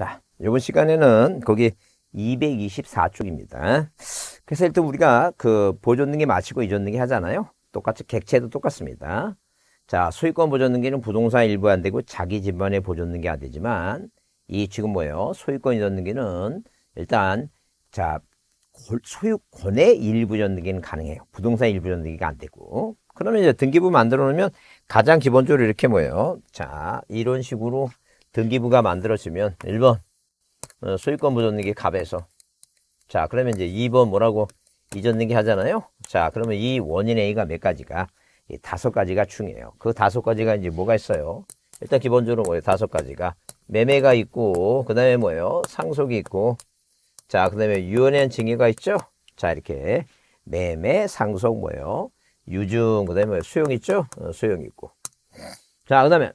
자, 이번 시간에는 거기 224쪽입니다. 그래서 일단 우리가 그 보존등기 마치고 이전등기 하잖아요. 똑같이 객체도 똑같습니다. 자, 소유권 보존등기는 부동산 일부 안 되고 자기 집안에 보존등기 안 되지만 이 지금 뭐예요? 소유권 이전등기는 일단 자 소유권의 일부 전등기는 가능해요. 부동산 일부 전등기가 안 되고 그러면 이제 등기부 만들어 놓으면 가장 기본적으로 이렇게 뭐예요? 자 이런 식으로 등기부가 만들어지면 1번 소유권 어, 보존등기 갑에서 자 그러면 이제 2번 뭐라고 이전 등기 하잖아요. 자 그러면 이 원인 의 A가 몇 가지가 이 다섯 가지가 중요해요. 그 다섯 가지가 이제 뭐가 있어요? 일단 기본적으로 뭐예요? 다섯 가지가 매매가 있고 그 다음에 뭐예요? 상속이 있고 자 그 다음에 유언한 증여가 있죠? 자 이렇게 매매 상속 뭐예요? 유증 그 다음에 뭐예요 수용 있죠? 어, 수용 있고 자 그 다음에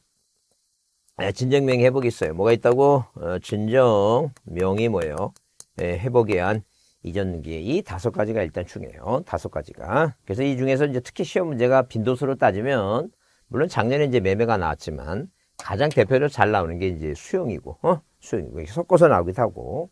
네, 진정명 회복이 있어요. 뭐가 있다고? 어, 진정명이 뭐예요? 네, 회복에 의한 이전기에 이 다섯 가지가 일단 중요해요. 다섯 가지가. 그래서 이 중에서 이제 특히 시험 문제가 빈도수로 따지면 물론 작년에 이제 매매가 나왔지만 가장 대표로 잘 나오는 게 이제 수용이고 어? 수용이고 섞어서 나오기도 하고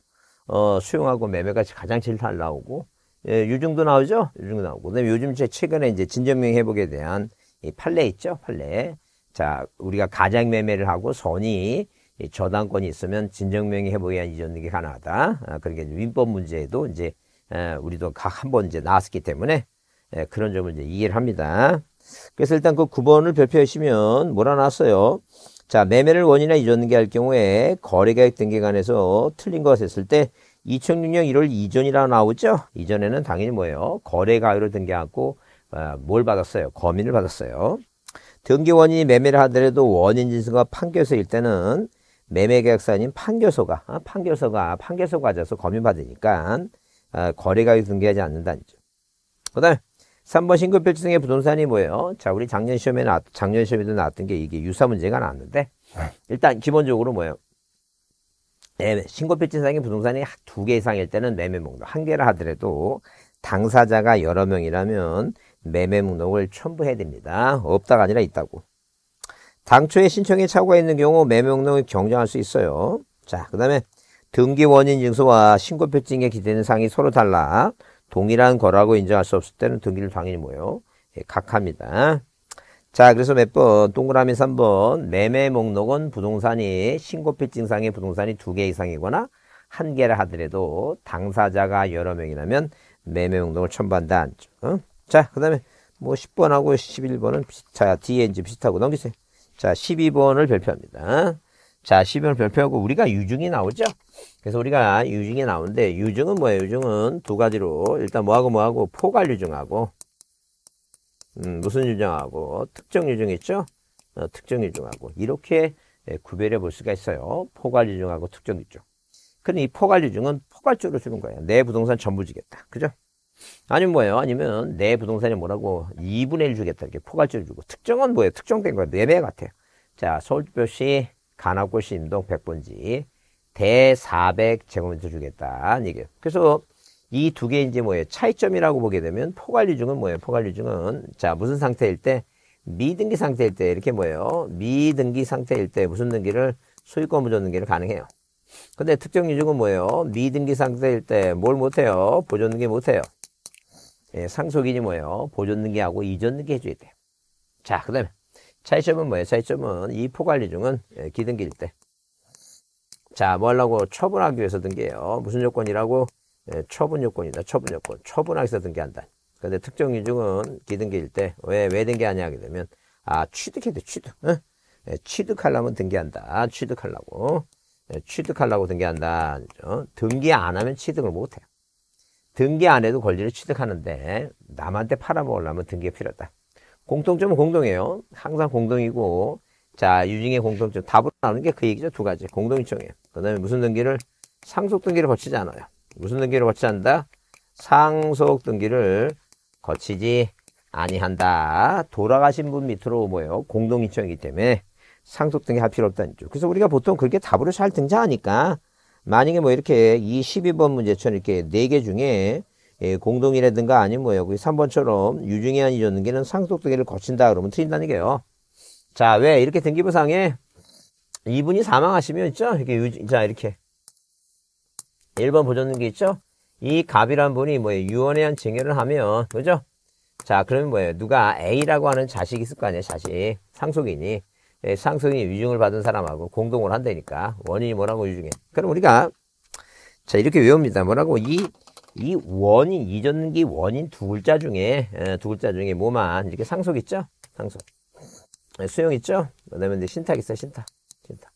어, 수용하고 매매가 가장 제일 잘 나오고 예, 유증도 나오죠? 유증도 나오고 그다음에 요즘 제 최근에 이제 진정명 회복에 대한 이 판례 있죠? 판례. 자, 우리가 가장 매매를 하고 선이 저당권이 있으면 진정명의 회복에 한 이전능이 가능하다. 아, 그러게민법 문제에도 이제 에, 우리도 각 한 번 이제 나왔기 때문에 에, 그런 점을 이제 이해를 합니다. 그래서 일단 그 9번을 별표하시면 뭐라 나왔어요? 자, 매매를 원이나 이전능기 할 경우에 거래가액 등기관에서 틀린 것 했을 때 2006년 1월 이전이라 나오죠? 이전에는 당연히 뭐예요? 거래가액으로 등기하고 아, 뭘 받았어요? 거민을 받았어요. 등기원인이 매매를 하더라도 원인 진수가 판결서일 때는 매매계약사인 아, 판결서가 판결서가 판결서 과져서 검인받으니까 아, 거래가격 등기하지 않는다는죠. 그다음 3번 신급별지등의 부동산이 뭐예요? 자 우리 작년 시험에 나 작년 시험에도 나왔던 게 이게 유사 문제가 나왔는데 네. 일단 기본적으로 뭐예요? 매매, 신고필진상의 부동산이 두 개 이상일 때는 매매목록 한 개를 하더라도 당사자가 여러 명이라면 매매 목록을 첨부해야 됩니다. 없다가 아니라 있다고. 당초에 신청에 착오가 있는 경우 매매 목록을 경정할 수 있어요. 자, 그 다음에 등기 원인 증서와 신고 필증에 기대는 사항이 서로 달라 동일한 거라고 인정할 수 없을 때는 등기를 당연히 뭐요? 예, 각합니다. 자, 그래서 몇 번? 동그라미 3번. 매매 목록은 부동산이 신고 필증상의 부동산이 두 개 이상이거나 한 개라 하더라도 당사자가 여러 명이라면 매매 목록을 첨부한다. 안 어? 자, 그 다음에 뭐 10번하고 11번은 자, d 하 뒤에 이제 비슷하고 넘기세요. 자, 12번을 별표합니다. 자, 12번을 별표하고 우리가 유증이 나오죠? 그래서 우리가 유증이 나오는데, 유증은 뭐예요? 유증은 두 가지로, 일단 뭐하고 뭐하고, 포괄 유증하고, 음, 무슨 유증하고, 특정 유증 있죠? 어, 특정 유증하고, 이렇게 예, 구별해 볼 수가 있어요. 포괄 유증하고 특정 유증. 그럼 이 포괄 유증은 포괄적으로 주는 거예요. 내 부동산 전부 지겠다. 그죠? 아니면 뭐예요? 아니면 내 부동산에 뭐라고 2분의 1 주겠다. 이렇게 포괄적으로 주고. 특정은 뭐예요? 특정된 거예요. 매매 같아요. 자, 서울특별시 간학고시 임동 100번지 대 400제곱미터 주겠다. 이게 그래서 이 두 개의 이제 뭐예요? 차이점이라고 보게 되면 포괄리중은 뭐예요? 포괄리중은 자, 무슨 상태일 때? 미등기 상태일 때 이렇게 뭐예요? 미등기 상태일 때 무슨 등기를 소유권 보존 등기를 가능해요. 근데 특정 유증은 뭐예요? 미등기 상태일 때 뭘 못해요? 보존 등기 못해요. 예, 상속인이 뭐예요? 보존등기하고 이전등기 해줘야 돼요. 자, 그 다음에 차이점은 뭐예요? 차이점은 이포괄리 중은 예, 기등기일 때. 자, 뭐 하려고 처분하기 위해서 등기예요. 무슨 요건이라고? 예, 처분 요건이다. 처분 요건. 처분하기 위해서 등기한다. 근데 특정 이중은 기등기일 때, 왜, 왜 등기하냐 하게 되면, 아, 취득해야 돼, 취득. 응? 예, 취득하려면 등기한다. 취득하려고. 예, 취득하려고 등기한다. 그죠? 등기 안 하면 취득을 못 해요. 등기 안 해도 권리를 취득하는데 남한테 팔아먹으려면 등기가 필요하다. 공통점은 공동이에요. 항상 공동이고 자 유증의 공통점 답으로 나오는 게 그 얘기죠. 두 가지 공동이청이에요그 다음에 무슨 등기를 상속 등기를 거치지 않아요. 무슨 등기를 거치지 않는다? 상속 등기를 거치지 아니한다. 돌아가신 분 밑으로 뭐예요? 공동이청이기 때문에 상속 등기 할 필요 없다는 죠 그래서 우리가 보통 그렇게 답으로 잘 등장하니까 만약에 뭐 이렇게 이 12번 문제처럼 이렇게 4개 중에 예, 공동이라든가 아니면 뭐 여기 3번처럼 유중해한이 줬는 게는 상속 등기를 거친다 그러면 틀린다는 게요. 자, 왜 이렇게 등기부상에 이분이 사망하시면 있죠? 이렇게 유, 자, 이렇게 1번 보셨는 게 있죠? 이 갑이란 분이 뭐유언에한 증여를 하면 그죠? 자, 그러면 뭐예요? 누가 A라고 하는 자식이 있을 거 아니에요, 자식. 상속인이. 예, 상성이위중을 받은 사람하고 공동을 한다니까 원인이 뭐라고 위증해 그럼 우리가 자 이렇게 외웁니다 뭐라고 이 이 원인 이전기 원인 두 글자 중에 예, 두 글자 중에 뭐만 이렇게 상속 있죠 상속 예, 수용 있죠 그 다음에 이제 신탁 있어 요 신탁 신탁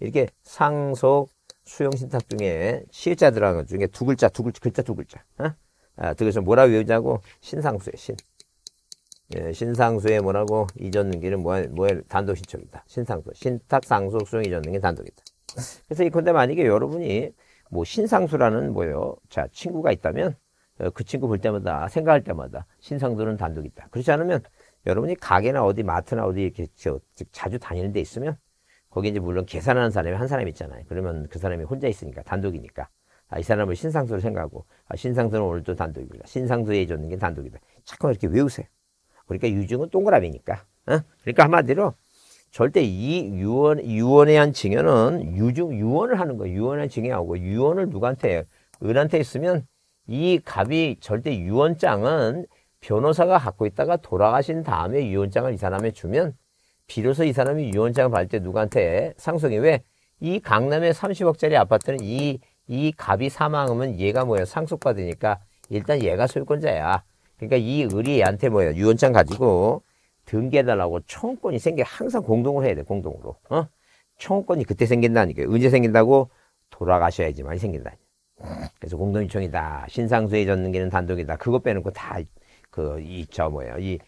이렇게 상속 수용 신탁 중에 시자들하고 중에 두 글자 두 글자 글자 두 글자 어? 아, 그래서 뭐라 외우자고 신상수의 신 예, 신상수의 뭐라고 이전 등기를 모해, 모해 단독 신청입니다. 신상수, 신탁, 상속, 수용, 이전 등기 단독이다. 그래서 이컨데 만약에 여러분이 뭐 신상수라는 뭐요, 예자 친구가 있다면 어, 그 친구 볼 때마다 생각할 때마다 신상수는 단독 있다. 그렇지 않으면 여러분이 가게나 어디 마트나 어디 이렇게 저, 자주 다니는 데 있으면 거기 이제 물론 계산하는 사람이 한 사람 있잖아요. 그러면 그 사람이 혼자 있으니까 단독이니까 아, 이 사람을 신상수로 생각하고 아, 신상수는 오늘도 단독입니다. 신상수에 줬는 게 단독이다. 자꾸 이렇게 외우세요. 그러니까 유증은 동그라미니까. 어? 그러니까 한마디로 절대 이 유언, 유언에 한 증여는 유증, 유언을 하는 거예요. 유언한 증여하고 유언을 누구한테, 을한테 있으면 이 갑이 절대 유언장은 변호사가 갖고 있다가 돌아가신 다음에 유언장을 이 사람에 주면 비로소 이 사람이 유언장을 받을 때 누구한테 상속이 왜 이 강남의 30억짜리 아파트는 이, 이 갑이 사망하면 얘가 뭐예요? 상속받으니까 일단 얘가 소유권자야. 그러니까 이의리한테 뭐예요? 유언장 가지고 등기해달라고 청구권이 생겨 항상 공동으로 해야 돼 공동으로 어? 청구권이 그때 생긴다는 게 언제 생긴다고 돌아가셔야지만 생긴다 그래서 공동요청이다 신상수에 전등기는 단독이다 그것 빼놓고 다그 이 저 뭐예요 이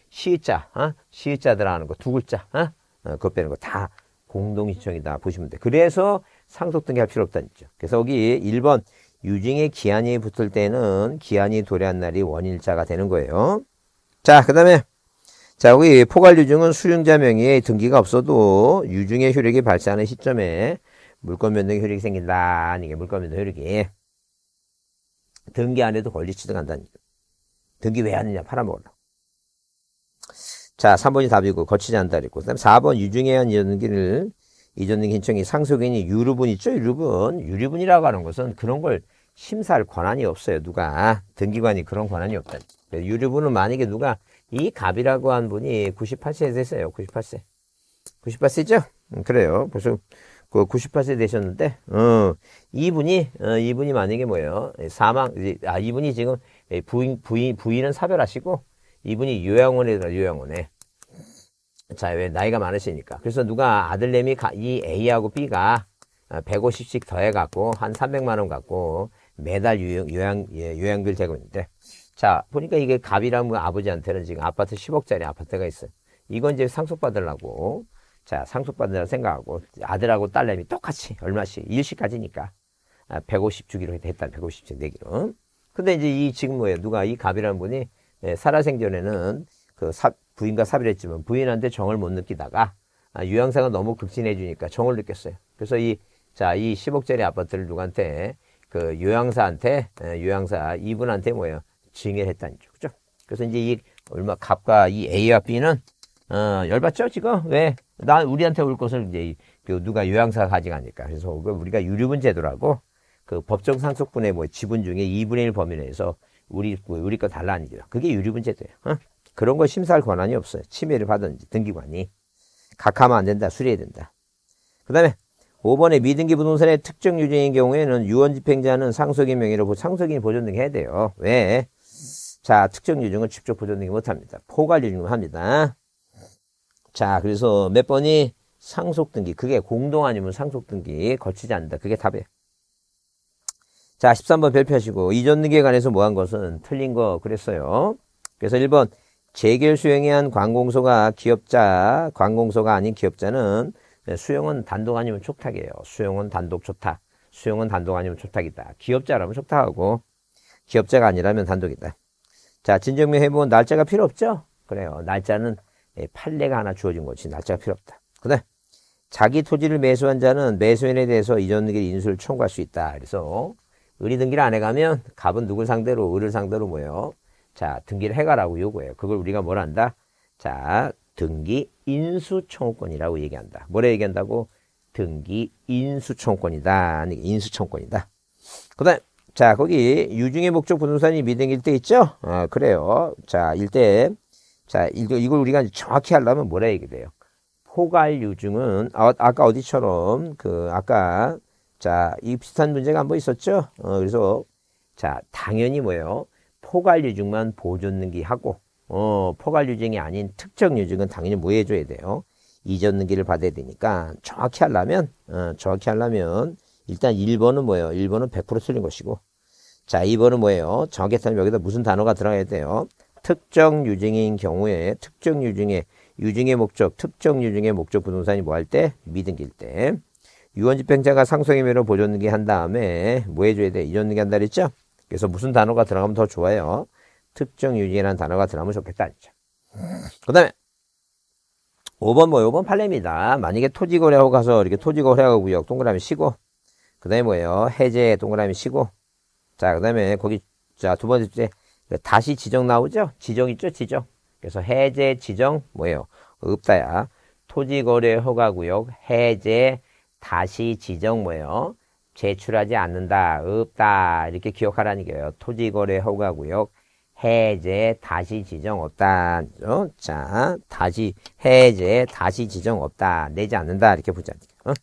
시자 어? 시자들 하는 거 두 글자 어? 어그거빼는거 다 공동요청이다 보시면 돼 그래서 상속등기 할 필요 없다는 거죠 그래서 여기 1번 유증의 기한이 붙을 때는 기한이 도래한 날이 원일자가 되는 거예요. 자, 그 다음에 자, 여기 포괄 유증은 수증자 명의의 등기가 없어도 유증의 효력이 발생하는 시점에 물권 변동의 효력이 생긴다. 이게 물권 변동 효력이. 등기 안 해도 권리 취득한다는 얘기. 등기 왜 하느냐? 팔아먹으라. 자, 3번이 답이고 거치지 않다 그랬고. 그다음 4번 유증에 한 이전등기를 이전등기 신청이 상속인이 유류분 있죠? 유류분. 유류분이라고 하는 것은 그런 걸 심사할 권한이 없어요. 누가 등기관이 그런 권한이 없다. 유류부는 만약에 누가 이 갑이라고 한 분이 98세 되세요. 98세. 98세죠? 그래요. 벌써 그 98세 되셨는데, 어, 이분이, 어, 이분이 만약에 뭐예요? 사망, 아, 이분이 지금 부인, 부인, 부인은 사별하시고, 이분이 요양원에 들어 요양원에. 자, 왜 나이가 많으시니까. 그래서 누가 아들내미 이 A하고 B가 150씩 아, 더해갖고, 한 300만원 갖고, 매달 요양, 요양, 예, 요양비를 대고 있는데 자 보니까 이게 갑이라면 뭐 아버지한테는 지금 아파트 10억짜리 아파트가 있어요. 이건 이제 상속받으려고 자 상속받으라 생각하고 아들하고 딸내미 똑같이 얼마씩 일씩 까지니까 아, 150 주기로 했다 150씩 내기로. 근데 이제 이 지금 뭐예요? 누가 이 갑이라는 분이 예, 살아생전에는 그 사, 부인과 사비를했지만 부인한테 정을 못 느끼다가 아, 유양사가 너무 급진해 주니까 정을 느꼈어요. 그래서 이 자, 이 10억짜리 아파트를 누구한테 그 요양사한테 예, 요양사 이분한테 뭐예요 증여했다는 거죠. 그래서 죠그 이제 이 얼마 값과 이 A와 B는 어, 열받죠 지금 왜? 나 우리한테 올 것을 이제 그 누가 요양사가 가져가니까 그래서 우리가 유류분 제도라고 그 법정 상속분의 뭐 지분 중에 2분의 1 범위 내에서 우리 뭐 우리 거 달라는 거죠. 그게 유류분 제도예요. 어? 그런 거 심사할 권한이 없어요. 침해를 받은지 등기관이 각하면 안 된다, 수리해야 된다. 그 다음에 5번에 미등기 부동산의 특정 유죄인 경우에는 유언 집행자는 상속인 명의로 상속인이 보존등기 해야 돼요. 왜? 자, 특정 유증은 직접 보존등기 못합니다. 포괄 유증을 합니다. 자, 그래서 몇 번이 상속등기. 그게 공동 아니면 상속등기 거치지 않는다. 그게 답이에요. 자, 13번 별표하시고 이전 등기에 관해서 뭐 한 것은 틀린 거 그랬어요. 그래서 1번 재결 수행에 한 관공서가 기업자, 관공서가 아닌 기업자는 네, 수영은 단독 아니면 촉탁이에요. 수영은 단독 촉탁. 수영은 단독 아니면 촉탁이다. 기업자라면 촉탁하고 기업자가 아니라면 단독이다. 자, 진정명 해보면 날짜가 필요 없죠? 그래요. 날짜는 예, 판례가 하나 주어진 거지. 날짜가 필요 없다. 그다 자기 토지를 매수한 자는 매수인에 대해서 이전등기 인수를 청구할 수 있다. 그래서 의리 등기를 안 해가면 갑은 누굴 상대로 의를 상대로 뭐예요? 자 등기를 해가라고 요구해요. 그걸 우리가 뭘 한다? 자 등기 인수청권이라고 얘기한다. 뭐라 얘기한다고? 등기 인수청권이다인수청권이다그 다음, 자, 거기 유중의 목적 부동산이 미등일 때 있죠? 아, 그래요. 자, 일대 자, 이걸 우리가 정확히 하려면 뭐라 얘기 돼요? 포괄 유증은 아, 아까 어디처럼 그 아까 자, 이 비슷한 문제가 한번 있었죠? 어, 그래서 자, 당연히 뭐예요? 포괄 유증만 보존등기하고 어, 포괄 유증이 아닌 특정 유증은 당연히 뭐 해줘야 돼요? 이전 등기를 받아야 되니까 정확히 하려면 어, 정확히 하려면 일단 1번은 뭐예요? 1번은 100% 틀린 것이고 자 2번은 뭐예요? 정확했다면 여기다 무슨 단어가 들어가야 돼요? 특정 유증인 경우에 특정 유증의 유증의 목적, 특정 유증의 목적 부동산이 뭐 할 때? 미등기일 때. 유언집행자가 상속의미로 보존등기 한 다음에 뭐 해줘야 돼? 이전 등기 한다 그랬죠? 그래서 무슨 단어가 들어가면 더 좋아요? 특정 유지라는 단어가 들어가면 좋겠다. 그 다음에 5번 뭐예요 5번 팔레니다 만약에 토지거래하고 가서 이렇게 토지거래하고 구역 동그라미 쉬고 그 다음에 뭐예요? 해제 동그라미 쉬고 자그 다음에 거기 자 두 번째 그 다시 지정 나오죠? 지정 있죠? 지정. 그래서 해제 지정 뭐예요? 없다야. 토지거래 허가구역 해제 다시 지정 뭐예요? 제출하지 않는다. 없다. 이렇게 기억하라는 거예요. 토지거래 허가구역 해제 다시 지정 없다. 어? 자, 다시 해제 다시 지정 없다. 내지 않는다. 이렇게 보자. 어?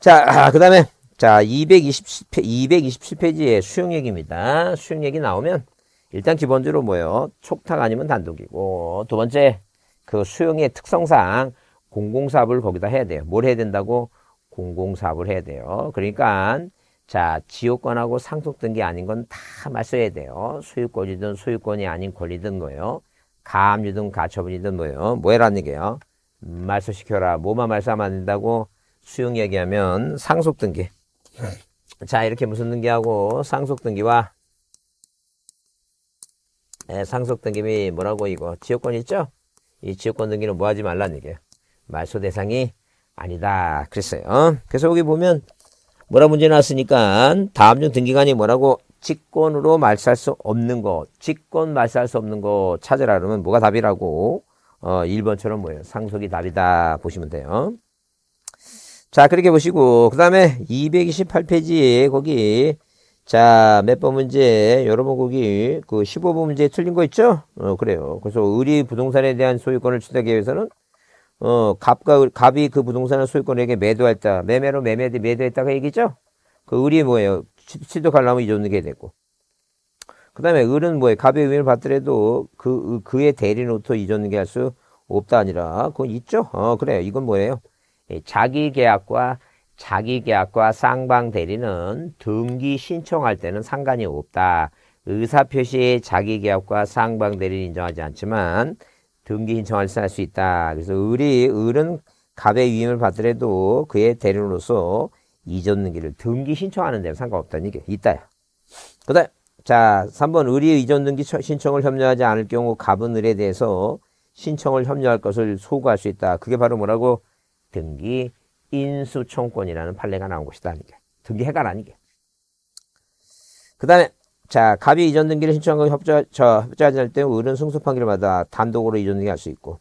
자, 아, 그다음에 자, 227페, 227페이지에 수용 액입니다 수용 액이 나오면 일단 기본적으로 뭐예요? 촉탁 아니면 단독이고 두 번째 그 수용의 특성상 공공사업을 거기다 해야 돼요. 뭘 해야 된다고? 공공사업을 해야 돼요. 그러니까 자, 지역권하고 상속등기 아닌 건다 맞서야 돼요. 소유권이든 소유권이 아닌 권리든 뭐예요. 가압류든 가처분이든 뭐예요. 뭐해라는 얘기예요. 말소시켜라. 뭐만 말소하면 안 된다고 수용 얘기하면 상속등기. 자, 이렇게 무슨 등기하고 상속등기와 네, 상속등기이 뭐라고 이거 지역권 있죠? 이 지역권 등기는 뭐 하지 말라는 얘기예요. 말소 대상이 아니다. 그랬어요. 어? 그래서 여기 보면 뭐라 문제 나왔으니까 다음 중 등기관이 뭐라고 직권으로 말살 수 없는 거, 직권 말살 수 없는 거 찾으라 그러면 뭐가 답이라고? 어, 1번처럼 뭐예요? 상속이 답이다 보시면 돼요. 자, 그렇게 보시고 그 다음에 228페이지 거기 자, 몇 번 문제, 여러분 거기 그 15번 문제 틀린 거 있죠? 어, 그래요. 그래서 의리 부동산에 대한 소유권을 취득하기 위해서는 어, 갑과, 갑이 그 부동산을 소유권에게 매도했다. 매매로 매매, 매도했다가 얘기죠? 그 을이 뭐예요? 취득하려면 이존되게 되고. 그 다음에 을은 뭐예요? 갑의 의미를 받더라도 그, 그의 대리로부터 이존되게 할 수 없다 아니라, 그건 있죠? 어, 그래요. 이건 뭐예요? 예, 자기 계약과 자기 계약과 쌍방 대리는 등기 신청할 때는 상관이 없다. 의사표시의 자기 계약과 쌍방 대리는 인정하지 않지만, 등기 신청할 수 있다. 그래서 을이 을은 갑의 위임을 받더라도 그의 대리로서 이전 등기를 등기 신청하는 데는 상관없다는 얘기 있다 그다음 자 3번 을이 이전 등기 신청을 협력하지 않을 경우 갑은 을에 대해서 신청을 협력할 것을 소구할 수 있다. 그게 바로 뭐라고 등기 인수청권이라는 판례가 나온 것이다. 등기 해관 아니게. 그 다음에 자, 갑이 이전 등기를 신청한 건 협자, 저, 협조하지 않을 때는 을은 승소 판결 받아 단독으로 이전 등기 할 수 있고.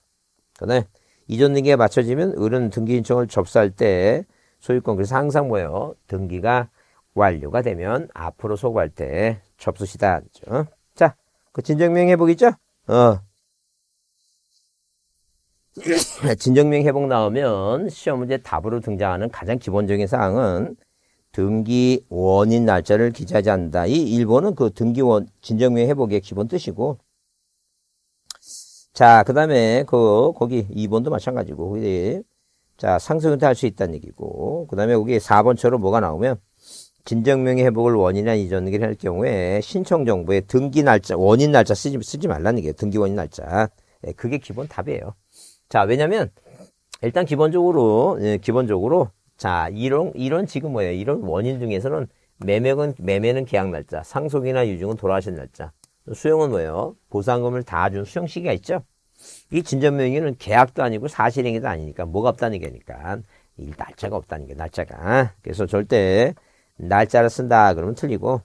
그 다음에 이전 등기에 맞춰지면 을은 등기 신청을 접수할 때 소유권, 그래서 항상 뭐예요? 등기가 완료가 되면 앞으로 소구할 때 접수 시다죠. 어? 자, 그 진정명 회복 이죠 어. 진정명 회복 나오면 시험 문제 답으로 등장하는 가장 기본적인 사항은 등기 원인 날짜를 기재하지 않는다. 이 일본은 그 등기원 진정회 회복의 기본 뜻이고 자, 그 다음에, 그, 거기 2번도 마찬가지고, 예. 자, 상승은태 할수 있다는 얘기고, 그 다음에 거기 4번처럼 뭐가 나오면, 진정명의 회복을 원인이나 이전기를할 경우에, 신청정보에 등기 날짜, 원인 날짜 쓰지, 쓰지 말라는 게 등기 원인 날짜. 예, 그게 기본 답이에요. 자, 왜냐면, 일단 기본적으로, 예, 기본적으로, 자, 이런, 이런 지금 뭐예요? 이런 원인 중에서는 매매는, 매매는 계약 날짜, 상속이나 유증은 돌아가신 날짜, 수용은 뭐예요? 보상금을 다 준 수용 시기가 있죠? 이 진전명의는 계약도 아니고 사실행위도 아니니까 뭐가 없다는 게니까 이 날짜가 없다는 게 날짜가 그래서 절대 날짜를 쓴다 그러면 틀리고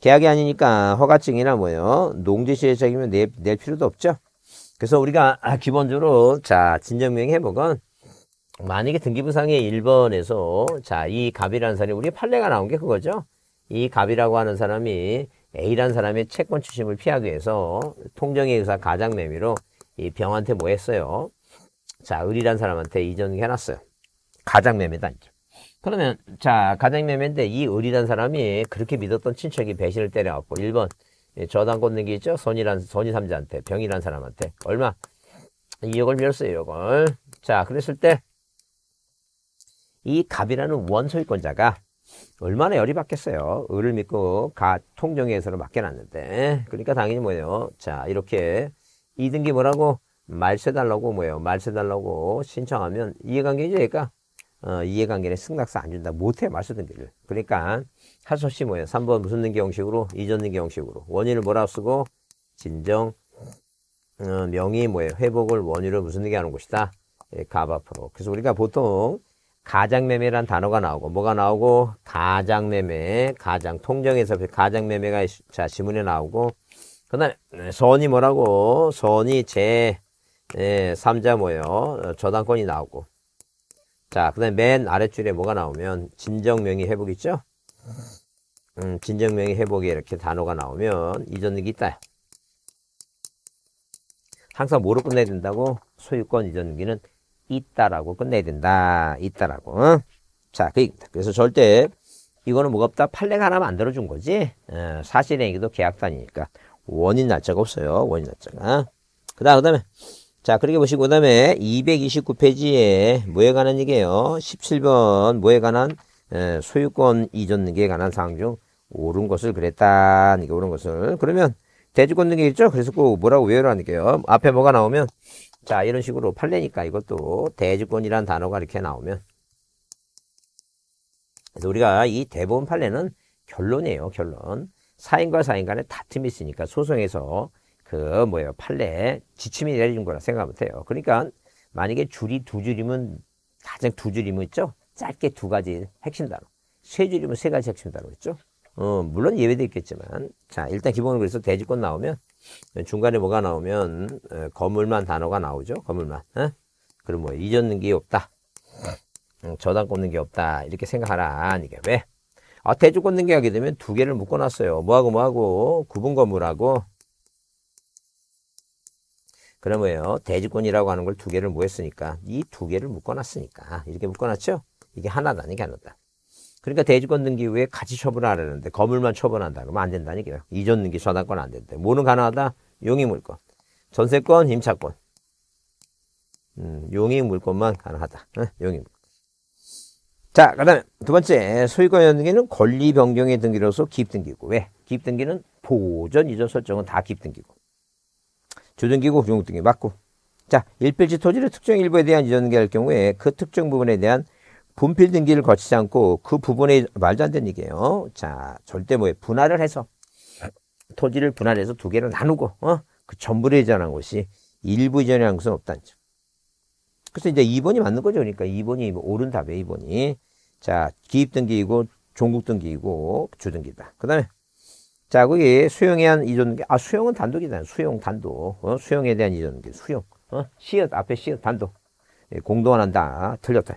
계약이 아니니까 허가증이나 뭐예요 농지시의 책임은 낼, 낼 필요도 없죠 그래서 우리가 기본적으로 자 진전명의 회복은 만약에 등기부상의 1번에서 자이 갑이라는 사람이 우리 판례가 나온 게 그거죠. 이 갑이라고 하는 사람이 A라는 사람의 채권 추심을 피하기 위해서 통정에 의사 가장 매미로 이 병한테 뭐 했어요? 자, 을이란 사람한테 이전해놨어요. 가장 매매다. 그러면 자 가장 매매인데 이 을이란 사람이 그렇게 믿었던 친척이 배신을 때려갖고 1번 예, 저당 건너기 있죠? 손이란손이 삼자한테 병이란 사람한테 얼마? 2억을 밀었어요. 이억을자 그랬을 때이 갑이라는 원소유권자가 얼마나 열이 받겠어요. 을을 믿고 가 통정에서로 맡겨놨는데. 그러니까 당연히 뭐예요. 자, 이렇게 이등기 뭐라고 말세 달라고 뭐예요. 말세 달라고 신청하면 이해관계죠. 이 그러니까 어, 이해관계는 승낙서 안 준다. 못해 말세 등기를. 그러니까 하소시 뭐예요. 3번 무슨 등기 형식으로? 이전 등기 형식으로. 원인을 뭐라고 쓰고? 진정, 어, 명의 뭐예요. 회복을 원인을 무슨 등기 하는 것이다. 예, 갑 앞으로. 그래서 우리가 보통 가장매매란 단어가 나오고 뭐가 나오고 가장매매 가장 통정에서 그 가장매매가 자 지문에 나오고 그 다음에 손이 뭐라고 손이제 예, 3자 모여 어, 저당권이 나오고 자 그다음에 맨 아랫줄에 뭐가 나오면 진정명의 회복 있죠 음, 진정명의 회복에 이렇게 단어가 나오면 이전 등기 있다 항상 뭐로 끝내야 된다고 소유권 이전등기는 있다라고 끝내야 된다. 있다라고. 어? 자, 그니다 그래서 절대 이거는 뭐가 없다. 판례가 하나 만들어준 거지. 어, 사실행위도 계약단이니까. 원인 날짜가 없어요. 원인 날짜가. 그 다음, 그 다음에. 자, 그렇게 보시고, 그 다음에 229페이지에 뭐에 관한 얘기예요? 17번, 뭐에 관한 에, 소유권 이전 등기에 관한 사항 중 옳은 것을 그랬다. 이게 그러니까 옳은 것을. 그러면 대주권 등기 있죠? 그래서 꼭 뭐라고 외우라는 게요. 앞에 뭐가 나오면 자, 이런 식으로 팔레니까 이것도 대주권이란 단어가 이렇게 나오면. 그래서 우리가 이 대법원 판례는 결론이에요, 결론. 사인과 사인 간에 다툼이 있으니까 소송에서 그 뭐예요, 판례 지침이 내려진 거라 생각하면 돼요. 그러니까 만약에 줄이 두 줄이면 가장 두 줄이면 있죠? 짧게 두 가지 핵심 단어. 세 줄이면 세 가지 핵심 단어 있죠? 어, 물론 예외도 있겠지만, 자, 일단 기본으로 그래서 대지권 나오면, 중간에 뭐가 나오면, 건물만 어, 단어가 나오죠. 건물만. 어? 그럼 뭐, 이전 등기 없다. 음, 저당 꽂는게 없다. 이렇게 생각하라. 이게 왜? 아, 대주권 등기 하게 되면 두 개를 묶어놨어요. 뭐하고 뭐하고, 구분 건물하고, 그럼 뭐예요? 대지권이라고 하는 걸 두 개를 뭐했으니까이 두 개를 묶어놨으니까, 이렇게 묶어놨죠? 이게 하나다, 이게 하나다. 그러니까 대지권 등기 후에 같이 처분하려는데 건물만 처분한다 그러면 안 된다는 얘기예요. 이전 등기 저당권 안 된대. 뭐는 가능하다? 용익 물권. 전세권, 임차권. 음, 용익 물권만 가능하다. 응? 용익 물권. 자, 그 다음에 두 번째 소유권 연등기는 권리 변경의 등기로서 기입등기고 왜? 기입등기는 보전 이전 설정은 다 기입등기고 주등기고 중등기 맞고 자, 일필지 토지를 특정 일부에 대한 이전 등기할 경우에 그 특정 부분에 대한 분필 등기를 거치지 않고 그 부분에 말도 안 되는 얘기예요. 자, 절대 뭐에 분할을 해서 토지를 분할해서 두 개로 나누고 어? 그 전부를 이전한 것이 일부 이전이라는 것은 없다는 점. 그래서 이제 2번이 맞는 거죠. 그러니까 2번이 뭐 옳은 답이에요. 2번이. 자, 기입등기이고 종국등기이고 주등기다. 그 다음에 자, 거기 수용에 대한 이전등기. 아, 수용은 단독이다 수용, 단독. 어? 수용에 대한 이전등기. 수용. 어? 시옷, 앞에 시옷, 단독. 예, 공동한다. 화 틀렸다.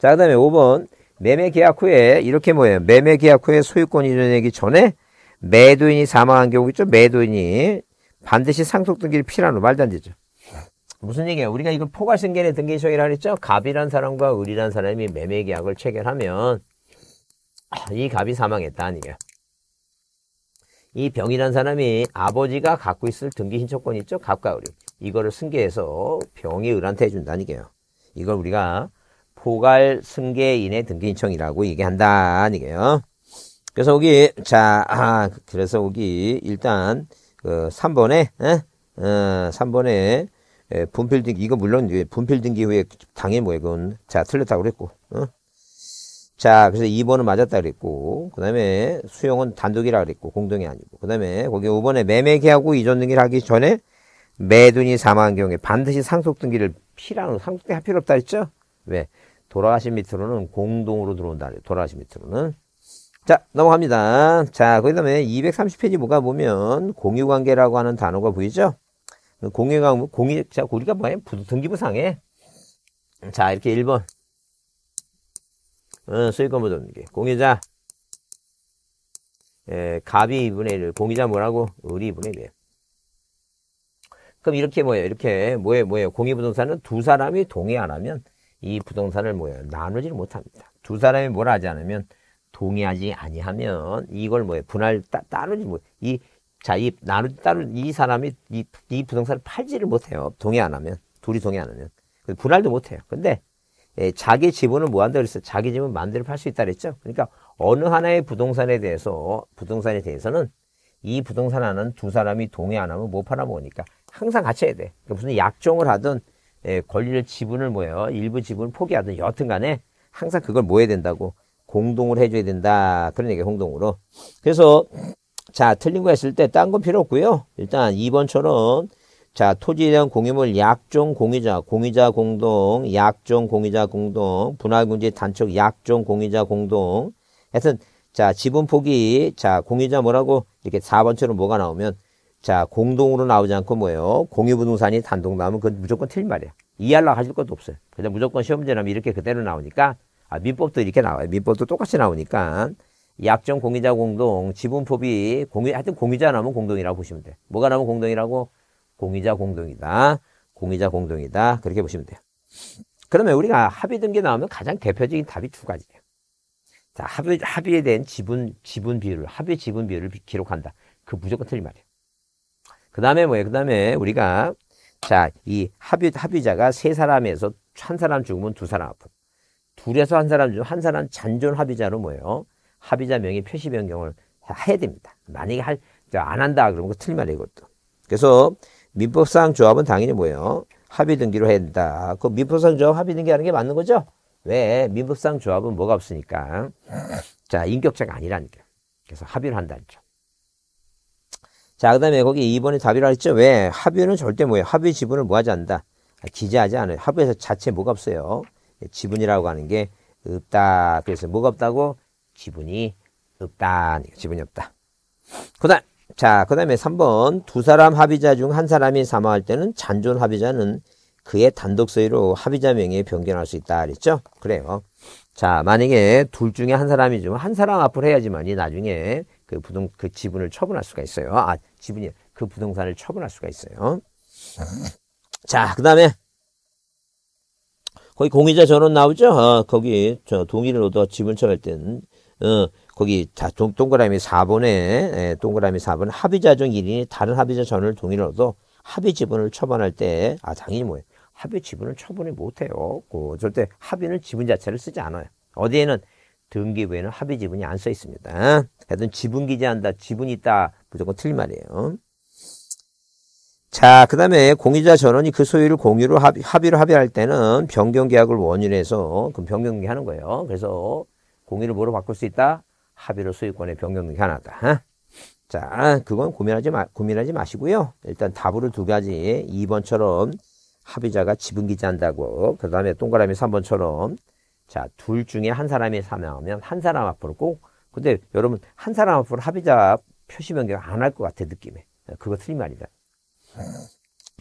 자, 그 다음에 5번. 매매 계약 후에 이렇게 뭐예요? 매매 계약 후에 소유권 이전되기 전에 매도인이 사망한 경우 있죠? 매도인이 반드시 상속 등기를 필요한 후 말도 안 되죠. 무슨 얘기예요 우리가 이걸 포괄승계는등기소이라그랬죠 갑이란 사람과 을이란 사람이 매매 계약을 체결하면 이 갑이 사망했다 아니에요. 이 병이란 사람이 아버지가 갖고 있을 등기신청권 있죠? 갑과 을이. 이거를 승계해서 병이 을한테 해준다니까요. 이걸 우리가 포괄 승계인의 등기 인청이라고 얘기한다 아니게요. 그래서 여기 자 아, 그래서 여기 일단 그 3번에 에? 예? 어, 3번에 에, 예, 분필 등기 이거 물론 분필 등기 후에 당연히 뭐야 그건자 틀렸다고 그랬고 어? 자 그래서 2번은 맞았다 그랬고 그 다음에 수용은 단독이라 그랬고 공동이 아니고 그 다음에 거기 5번에 매매계하고 이전 등기를 하기 전에 매도인이 사망한 경우에 반드시 상속 등기를 필요한 상속 등기 할 필요 없다 했죠 왜 돌아가신 밑으로는 공동으로 들어온다. 돌아가신 밑으로는. 자, 넘어갑니다. 자, 그 다음에 230페이지 뭐가 보면 공유관계라고 하는 단어가 보이죠? 공유관계, 공유, 자, 우리가 뭐야? 등기부상에. 자, 이렇게 1번. 어, 수익권 보존계. 공유자. 에, 예, 갑이 2분의 1. 공유자 뭐라고? 을이 2분의 1 그럼 이렇게 뭐예요? 이렇게 뭐예요? 뭐예요? 공유부동산은 두 사람이 동의 안 하면 이 부동산을 뭐예요? 나누지를 못합니다. 두 사람이 뭘 하지 않으면 동의하지 아니하면 이걸 뭐예요? 분할 따, 따르지 못. 이 자, 이 나누 따르 이 사람이 이, 이 부동산을 팔지를 못해요. 동의 안 하면 둘이 동의 안 하면 분할도 못해요. 근데 예, 자기 지분을 뭐 한다 그랬어요? 자기 지분 만음대로팔 수 있다 그랬죠. 그러니까 어느 하나의 부동산에 대해서 부동산에 대해서는 이 부동산 하나는 두 사람이 동의 안 하면 못 팔아 먹으니까 항상 같이 해야 돼. 그러니까 무슨 약정을 하든 예, 권리를 지분을 뭐예요? 일부 지분을 포기하든 여튼간에 항상 그걸 뭐 해야 된다고? 공동을 해줘야 된다. 그런 얘기 공동으로. 그래서 자 틀린 거 했을 때 딴 건 필요 없고요. 일단 2번처럼 자 토지에 대한 공유물 약종 공유자 공유자 공동 약종 공유자 공동 분할금지 단축 약종 공유자 공동 하여튼 자 지분 포기 자 공유자 뭐라고 이렇게 4번처럼 뭐가 나오면 자, 공동으로 나오지 않고 뭐예요? 공유부동산이 단독 나오면 그건 무조건 틀린 말이야. 이해하려 하실 것도 없어요. 그냥 무조건 시험제 나면 이렇게 그대로 나오니까, 아, 민법도 이렇게 나와요. 민법도 똑같이 나오니까, 약정 공유자 공동, 지분법이 공유, 하여튼 공유자 나오면 공동이라고 보시면 돼. 요 뭐가 나오면 공동이라고? 공유자 공동이다. 공유자 공동이다. 그렇게 보시면 돼요. 그러면 우리가 합의 등기 나오면 가장 대표적인 답이 두 가지예요. 자, 합의, 합의에 대한 지분, 지분 비율, 합의 지분 비율을 기록한다. 그 무조건 틀린 말이에요. 그 다음에 뭐예요? 그 다음에 우리가 자, 이 합의, 합의자가 세 사람에서 한 사람 죽으면 두 사람 아픈 둘에서 한 사람 죽으면 한 사람 잔존 합의자로 뭐예요? 합의자 명의 표시 변경을 해야 됩니다. 만약에 할, 안 한다 그러면 틀린 말이에요, 이것도. 그래서 민법상 조합은 당연히 뭐예요? 합의 등기로 해야 된다. 그 민법상 조합 합의 등기하는 게 맞는 거죠? 왜? 민법상 조합은 뭐가 없으니까. 자, 인격자가 아니라니까. 그래서 합의를 한다는 점. 자, 그 다음에 거기 2번에 답이라 했죠? 왜? 합의는 절대 뭐예요? 합의 지분을 뭐 하지 않는다? 아, 기재하지 않아요. 합의에서 자체 뭐가 없어요? 예, 지분이라고 하는 게 없다. 그래서 뭐가 없다고? 지분이 없다. 지분이 없다. 그 다음, 자, 그 다음에 3번. 두 사람 합의자 중 한 사람이 사망할 때는 잔존 합의자는 그의 단독 소유로 합의자 명의에 변경할 수 있다. 그랬죠? 그래요. 자, 만약에 둘 중에 한 사람이 지만한 사람 앞으로 해야지만이 나중에 그 부동 그 지분을 처분할 수가 있어요. 아 지분이 그 부동산을 처분할 수가 있어요. 자 그다음에 거기 공유자 전원 나오죠. 어, 거기 저 동의를 얻어 지분 처할 분 때는 어, 거기 자, 동, 동그라미 4번에 에, 예, 동그라미 4번 합의자 중 1인이 다른 합의자 전원을 동의를 얻어 합의 지분을 처분할 때 아 당연히 뭐예요. 합의 지분을 처분을 못해요. 그 절대 합의는 지분 자체를 쓰지 않아요. 어디에는 등기 외에는 합의 지분이 안 써 있습니다. 하여튼 지분 기재한다, 지분 이 있다 무조건 틀린 말이에요. 자, 그 다음에 공유자 전원이 그 소유를 공유로 합의, 합의로 합의할 때는 변경 계약을 원유로 해서 그럼 변경 등기 하는 거예요. 그래서 공유를 뭐로 바꿀 수 있다? 합의로 소유권의 변경 등기 하나다. 자, 그건 고민하지 마, 고민하지 마시고요. 일단 답으로 두 가지 2번처럼 합의자가 지분 기재한다고 그 다음에 동그라미 3번처럼 자, 둘 중에 한 사람이 사망하면 한 사람 앞으로 꼭, 근데 여러분, 한 사람 앞으로 합의자 표시 변경 안 할 것 같아, 느낌에. 그거 틀린말이다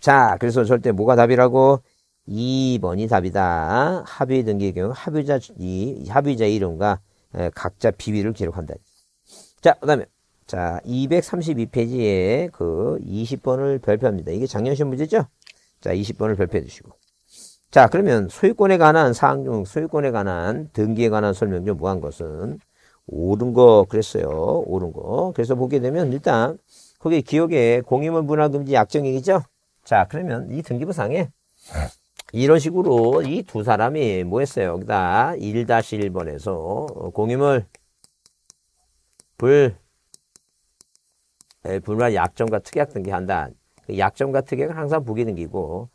자, 그래서 절대 뭐가 답이라고? 2번이 답이다. 합의 등기의 경우 합의자, 이, 합의자 이름과 각자 비위를 기록한다. 자, 그 다음에. 자, 232페이지에 그 20번을 발표합니다. 이게 작년 시험 문제죠? 자, 20번을 발표해 주시고. 자, 그러면 소유권에 관한 사항 중 소유권에 관한 등기에 관한 설명 중 무한 것은 옳은 거 그랬어요. 옳은 거. 그래서 보게 되면 일단 거기 기억에 공유물 분할 금지 약정이겠죠? 자, 그러면 이 등기부상에 이런 식으로 이 두 사람이 뭐 했어요? 여기다 1-1번에서 공유물 불 예, 불만 약정과 특약 등기한다. 그약정과 특약은 항상 부기 등기고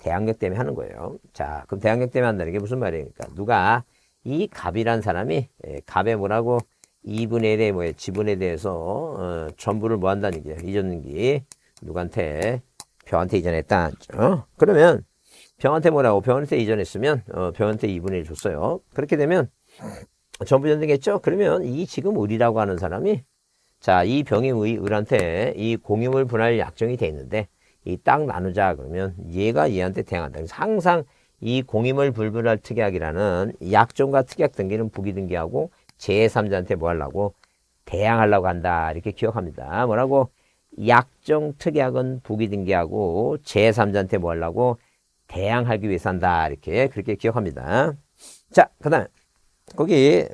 대항력 때문에 하는 거예요. 자, 그럼 대항력 때문에 한다는 게 무슨 말입니까 누가 이 갑이란 사람이 예, 갑에 뭐라고 2분의 1의 뭐의 지분에 대해서 어, 전부를 뭐 한다는 게 이전기 누구한테 병한테 이전했다. 어? 그러면 병한테 뭐라고 병한테 이전했으면 어, 병한테 2분의 1 줬어요. 그렇게 되면 전부 전등했죠. 그러면 이 지금 을이라고 하는 사람이 자, 이 병의 의, 을한테 이 공임을 분할 약정이 돼 있는데 이땅 나누자 그러면 얘가 얘한테 대항한다. 그래서 항상 이 공임을 불분할 특약이라는 약종과 특약 등기는 부기 등기하고 제3자한테 뭐 하려고 대항하려고 한다 이렇게 기억합니다. 뭐라고 약종 특약은 부기 등기하고 제3자한테 뭐 하려고 대항하기 위해서 한다 이렇게 그렇게 기억합니다. 자, 그다음 거기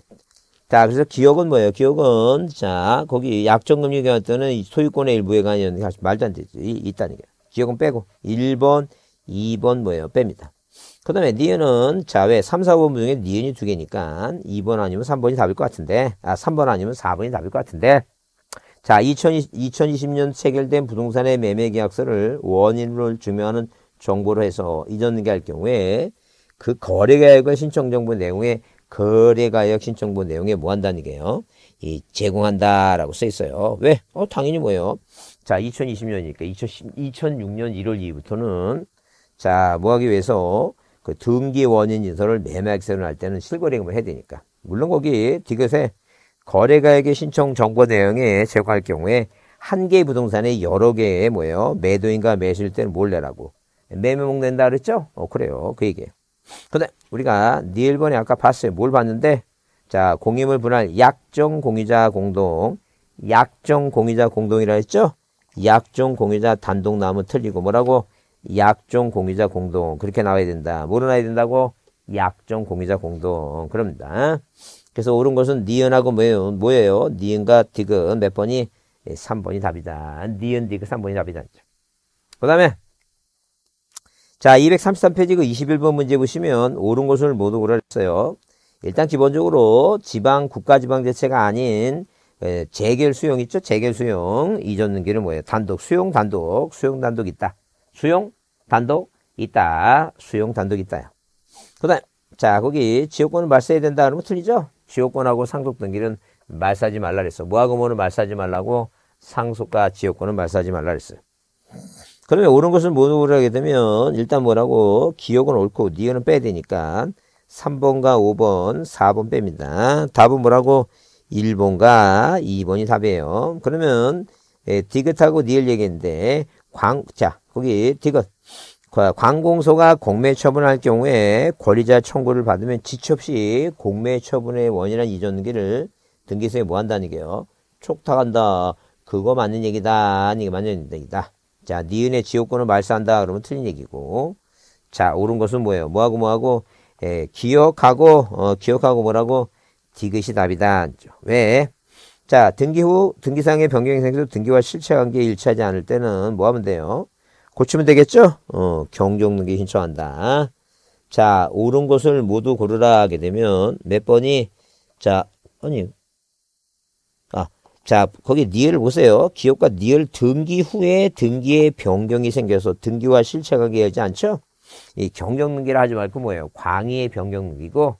자 그래서 기억은 뭐예요? 기억은 자 거기 약정금융기관 때는 소유권의 일부에 관한 말도 안 되지 있다는 게. 기억은 빼고 1번, 2번 뭐예요? 뺍니다. 그 다음에 니은은 자왜 3, 4번 중에 니은이 두 개니까 2번 아니면 3번이 답일 것 같은데 아 3번 아니면 4번이 답일 것 같은데 자 2020, 2020년 체결된 부동산의 매매 계약서를 원인을 증명하는 정보로 해서 이전 등기할 경우에 그 거래가액을 신청정보 내용에 거래가액 신청부 내용에 뭐 한다는 게요? 이 제공한다라고 써 있어요. 왜? 어, 당연히 뭐예요? 자, 2020년이니까 2010, 2006년 1월 2일부터는 자, 뭐 하기 위해서 그 등기 원인 인서를 매매 액세을할 때는 실거래 금을 해야 되니까. 물론 거기 디귿에 거래가액의 신청 정보 내용에 제거할 경우에 한 개의 부동산에 여러 개의 뭐예요? 매도인과 매실 때는 몰래라고. 매매목 낸다 그랬죠? 어, 그래요. 그 얘기예요. 근데 우리가 니일번에 아까 봤어요. 뭘 봤는데 자, 공임을 분할 약정 공유자 공동, 약정 공유자 공동이라 했죠? 약종 공유자 단독 나오면 틀리고 뭐라고? 약종 공유자 공동 그렇게 나와야 된다. 뭐로 나와야 된다고? 약종 공유자 공동 그럽니다. 그래서 옳은 것은 니은하고 뭐예요? 뭐예요? 니은과 디귿 몇 번이? 3번이 예, 답이다. 니은 디귿 3번이 답이다. 그 다음에 자 233페이지 그 21번 문제 보시면 옳은 것을 모두 고라 했어요. 일단 기본적으로 지방 국가지방대체가 아닌 예, 재결 수용 있죠? 재결 수용 이전 등기는 뭐예요? 단독 수용 단독 수용 단독 있다. 수용 단독 있다. 수용 단독 있다 그다음 자 거기 지역권을말해야 된다 그러면 틀리죠? 지역권하고 상속 등기는 말싸지 말라 그랬어. 뭐하고 뭐는 말싸지 말라고 상속과 지역권은 말싸지 말라 그랬어 그러면 옳은 것은 뭐라고 하게 되면 일단 뭐라고 기억은 옳고 니은은 빼야 되니까 3번과 5번, 4번 뺍니다. 답은 뭐라고 1번과 2번이 답이에요. 그러면 에, 예, 디귿하고 니을 얘기인데 광, 자 거기 디귿 관공서가 공매 처분할 경우에 권리자 청구를 받으면 지체 없이 공매 처분의 원인한 이전기를 등기소에 뭐 한다는 게요. 촉탁한다. 그거 맞는 얘기다. 이게 맞는 얘기다. 자, 니은의 지옥권을 말소한다. 그러면 틀린 얘기고. 자, 옳은 것은 뭐예요? 뭐하고 뭐하고? 에, 예, 기억하고, 어, 기억하고 뭐라고? 디귿이 답이다. 왜? 자, 등기 후 등기상의 변경이 생겨도 등기와 실체 관계에 일치하지 않을 때는 뭐 하면 돼요? 고치면 되겠죠? 어, 경종등기 신청한다. 자, 옳은 것을 모두 고르라 하게 되면 몇 번이 자, 아니 아, 자, 거기 니을 보세요. 기업과 니을 등기 후에 등기의 변경이 생겨서 등기와 실체 관계에 일지 않죠? 이 경정등기를 하지 말고 뭐예요? 광의의 변경등기고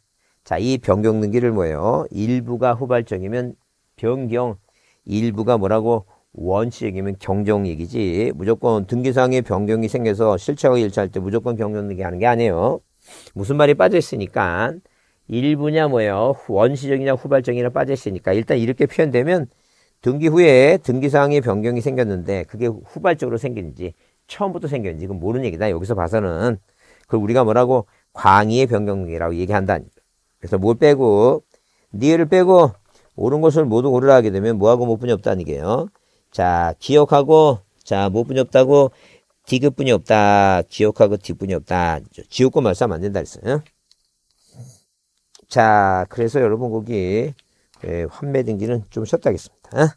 자, 이 변경 등기를 뭐예요? 일부가 후발적이면 변경, 일부가 뭐라고 원칙이면 경정 얘기지. 무조건 등기상의 변경이 생겨서 실체와 일치할 때 무조건 경정 등기 하는 게 아니에요. 무슨 말이 빠져 있으니까 일부냐 뭐예요? 원시적이냐 후발적이냐 빠져 있으니까 일단 이렇게 표현되면 등기 후에 등기사항의 변경이 생겼는데 그게 후발적으로 생겼는지 처음부터 생겼는지 그건 모르는 얘기다. 여기서 봐서는 그걸 우리가 뭐라고 광의의 변경이라고 얘기한다니 그래서 뭘 빼고 니을 빼고 옳은 것을 모두 고르라 하게 되면 뭐하고 못뿐이 없다는 게요. 자 기억하고 자못뿐이 없다고 디귿뿐이 없다. 기억하고 디귿뿐이 없다. 지옥고 말싸면 안 된다 했어요. 자 그래서 여러분 거기 예, 환매 등기는 좀 쉬었다 하겠습니다.